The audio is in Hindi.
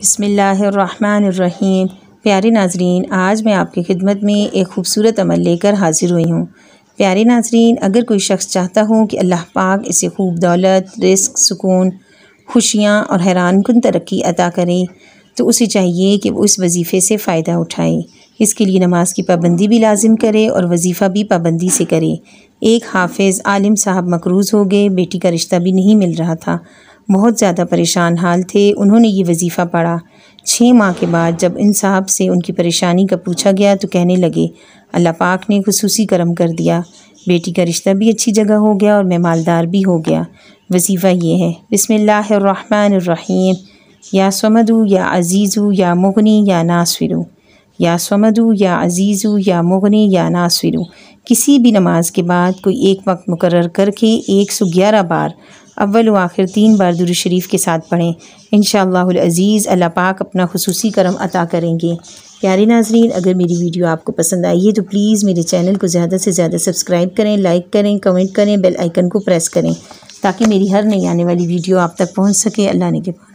बसमीम प्यारे नाजरीन आज मैं आपकी खिदमत में एक खूबसूरत अमल लेकर हाज़िर हुई हूँ प्यारे नाजरीन अगर कोई शख्स चाहता हो कि अल्लाह पाक इसे खूब दौलत रिस्क सुकून खुशियाँ और हैरान कन तरक्की अदा करे तो उसे चाहिए कि वो इस वजीफ़े से फ़ायदा उठाए इसके लिए नमाज की पाबंदी भी लाजिम करे और वजीफ़ा भी पाबंदी से करे एक हाफिज़ आलिम साहब मकरूज़ हो गए बेटी का रिश्ता भी नहीं मिल रहा था बहुत ज़्यादा परेशान हाल थे उन्होंने ये वजीफ़ा पढ़ा छः माह के बाद जब इन साहब से उनकी परेशानी का पूछा गया तो कहने लगे अल्लाह पाक ने खसूसी करम कर दिया बेटी का रिश्ता भी अच्छी जगह हो गया और मैं मालदार भी हो गया वजीफ़ा ये है बसमिल्लाम या समदू या अज़ीज़ू या मुगनी या नासविरू या समदू या अज़ीज़ू या मुगनी या नासविरू किसी भी नमाज के बाद कोई एक वक्त मुकर करके एक सौ ग्यारह बार अव्वल व आखिर तीन बार दुरुद शरीफ के साथ पढ़ें इन अज़ीज़ अल्लाह पाक अपना खसूसी करम अता करेंगे प्यारे नाजरीन अगर मेरी वीडियो आपको पसंद आई है तो प्लीज़ मेरे चैनल को ज़्यादा से ज़्यादा सब्सक्राइब करें लाइक करें कमेंट करें बेल आइकन को प्रेस करें ताकि मेरी हर नई आने वाली वीडियो आप तक पहुँच सके अल्लाह ने के पास